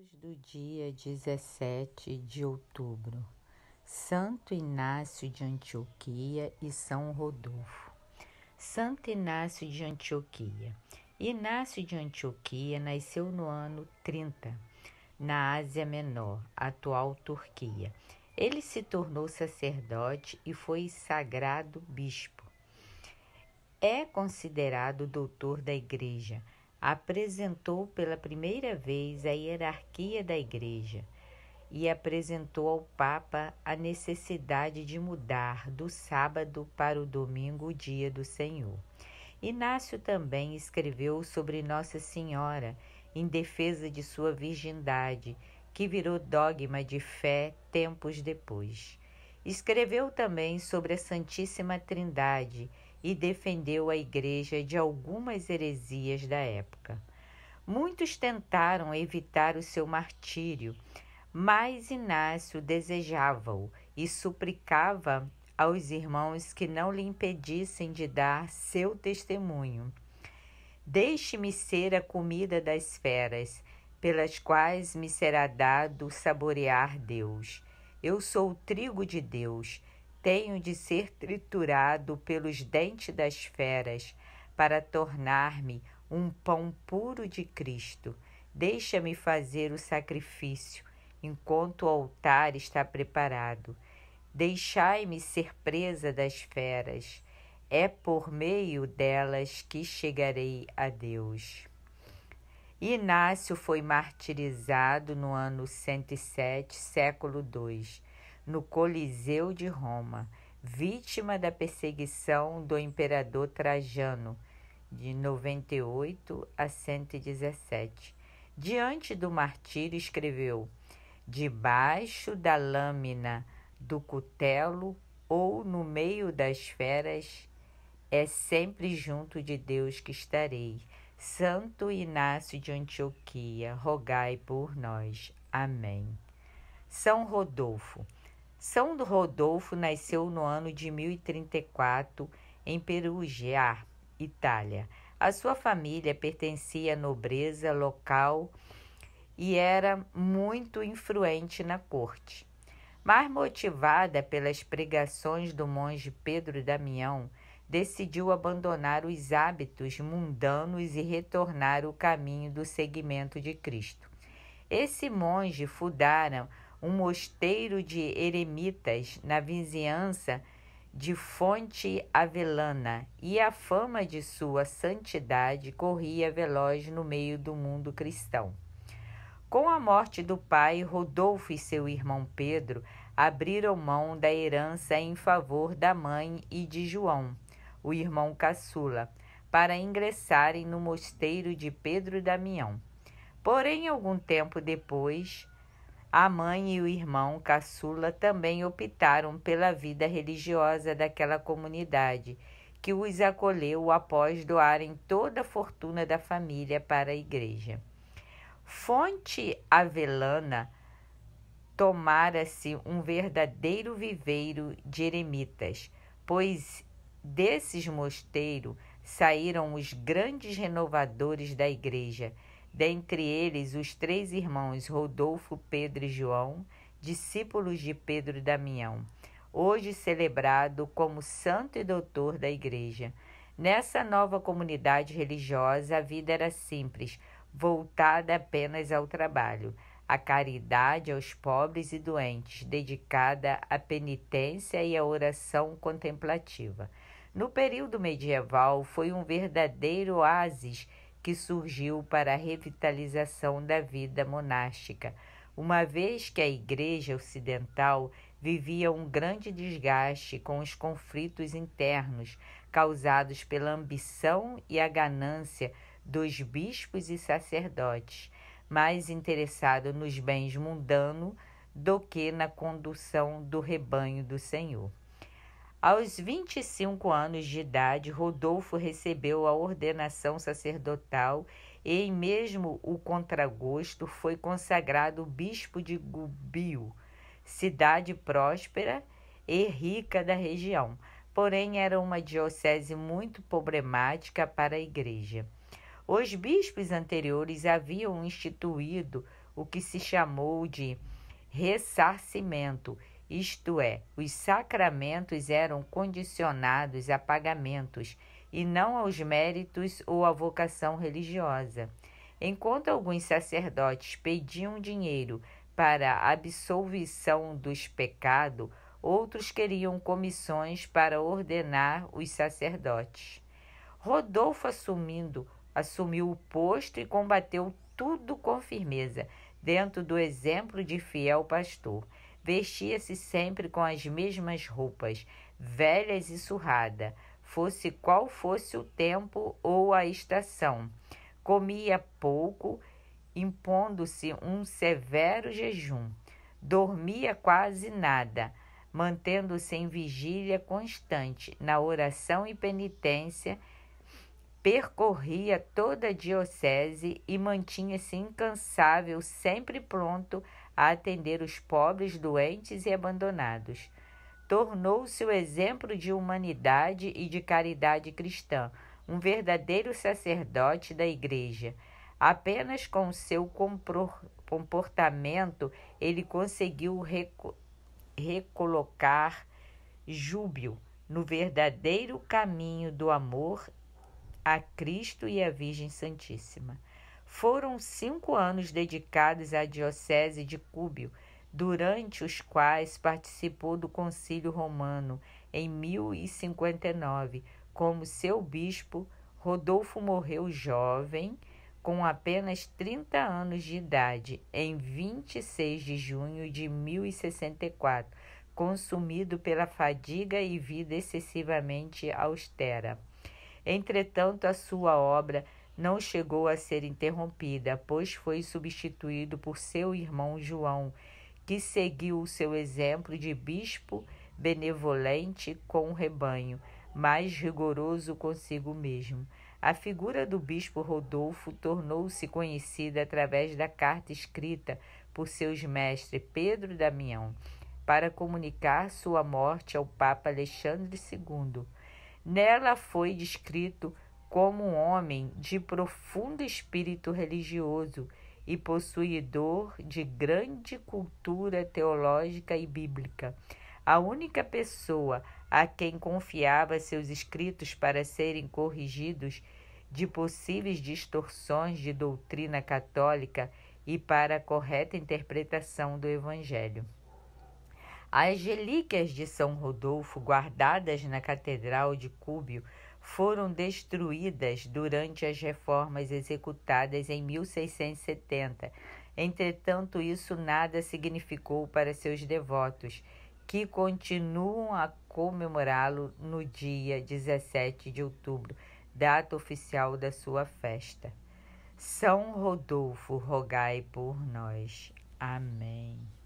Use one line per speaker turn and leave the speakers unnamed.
Santos do dia 17 de outubro. Santo Inácio de Antioquia e São Rodolfo. Santo Inácio de Antioquia. Inácio de Antioquia nasceu no ano 30, na Ásia Menor, atual Turquia. Ele se tornou sacerdote e foi sagrado bispo. É considerado doutor da Igreja apresentou pela primeira vez a hierarquia da Igreja e apresentou ao Papa a necessidade de mudar do sábado para o domingo o dia do Senhor. Inácio também escreveu sobre Nossa Senhora em defesa de sua virgindade, que virou dogma de fé tempos depois. Escreveu também sobre a Santíssima Trindade e defendeu a Igreja de algumas heresias da época. Muitos tentaram evitar o seu martírio, mas Inácio desejava-o e suplicava aos irmãos que não lhe impedissem de dar seu testemunho. Deixe-me ser a comida das feras, pelas quais me será dado saborear Deus. Eu sou o trigo de Deus tenho de ser triturado pelos dentes das feras para tornar-me um pão puro de Cristo. Deixa-me fazer o sacrifício enquanto o altar está preparado. Deixai-me ser presa das feras. É por meio delas que chegarei a Deus. Inácio foi martirizado no ano 107, século II no Coliseu de Roma, vítima da perseguição do imperador Trajano, de 98 a 117. Diante do martírio, escreveu: Debaixo da lâmina do cutelo ou no meio das feras, é sempre junto de Deus que estarei. Santo Inácio de Antioquia, rogai por nós. Amém. São Rodolfo. São Rodolfo nasceu no ano de 1034 em Perugia, Itália. A sua família pertencia à nobreza local e era muito influente na corte. Mas motivada pelas pregações do monge Pedro Damião, decidiu abandonar os hábitos mundanos e retornar o caminho do seguimento de Cristo. Esse monge fundara um mosteiro de eremitas na vizinhança de Fonte Avelana, e a fama de sua santidade corria veloz no meio do mundo cristão. Com a morte do pai, Rodolfo e seu irmão Pedro abriram mão da herança em favor da mãe e de João, o irmão caçula, para ingressarem no mosteiro de Pedro Damião. Porém, algum tempo depois, a mãe e o irmão caçula também optaram pela vida religiosa daquela comunidade, que os acolheu após doarem toda a fortuna da família para a igreja. Fonte Avelana tomara-se um verdadeiro viveiro de eremitas, pois desses mosteiros saíram os grandes renovadores da igreja dentre eles os três irmãos Rodolfo, Pedro e João, discípulos de Pedro e Damião, hoje celebrado como santo e doutor da Igreja. Nessa nova comunidade religiosa, a vida era simples, voltada apenas ao trabalho, à caridade aos pobres e doentes, dedicada à penitência e à oração contemplativa. No período medieval, foi um verdadeiro oásis que surgiu para a revitalização da vida monástica, uma vez que a Igreja Ocidental vivia um grande desgaste com os conflitos internos causados pela ambição e a ganância dos bispos e sacerdotes, mais interessados nos bens mundanos do que na condução do rebanho do Senhor. Aos 25 anos de idade, Rodolfo recebeu a ordenação sacerdotal e, em mesmo o contragosto, foi consagrado bispo de Gubbio, cidade próspera e rica da região. Porém, era uma diocese muito problemática para a igreja. Os bispos anteriores haviam instituído o que se chamou de ressarcimento isto é, os sacramentos eram condicionados a pagamentos e não aos méritos ou à vocação religiosa. Enquanto alguns sacerdotes pediam dinheiro para a absolvição dos pecados, outros queriam comissões para ordenar os sacerdotes. Rodolfo assumindo, assumiu o posto e combateu tudo com firmeza, dentro do exemplo de fiel pastor. Vestia-se sempre com as mesmas roupas, velhas e surrada, fosse qual fosse o tempo ou a estação. Comia pouco, impondo-se um severo jejum. Dormia quase nada, mantendo-se em vigília constante, na oração e penitência percorria toda a diocese e mantinha-se incansável, sempre pronto a atender os pobres, doentes e abandonados. Tornou-se o exemplo de humanidade e de caridade cristã, um verdadeiro sacerdote da Igreja. Apenas com seu comportamento ele conseguiu recolocar Júbio no verdadeiro caminho do amor a Cristo e à Virgem Santíssima. Foram cinco anos dedicados à Diocese de Cúbio, durante os quais participou do Concílio Romano em 1059. Como seu bispo, Rodolfo morreu jovem, com apenas 30 anos de idade, em 26 de junho de 1064, consumido pela fadiga e vida excessivamente austera. Entretanto, a sua obra não chegou a ser interrompida, pois foi substituído por seu irmão João, que seguiu o seu exemplo de bispo benevolente com o rebanho, mais rigoroso consigo mesmo. A figura do bispo Rodolfo tornou-se conhecida através da carta escrita por seus mestres Pedro e Damião, para comunicar sua morte ao Papa Alexandre II. Nela foi descrito como um homem de profundo espírito religioso e possuidor de grande cultura teológica e bíblica. A única pessoa a quem confiava seus escritos para serem corrigidos de possíveis distorções de doutrina católica e para a correta interpretação do Evangelho. As relíquias de São Rodolfo, guardadas na Catedral de Cúbio, foram destruídas durante as reformas executadas em 1670. Entretanto, isso nada significou para seus devotos, que continuam a comemorá-lo no dia 17 de outubro, data oficial da sua festa. São Rodolfo, rogai por nós. Amém.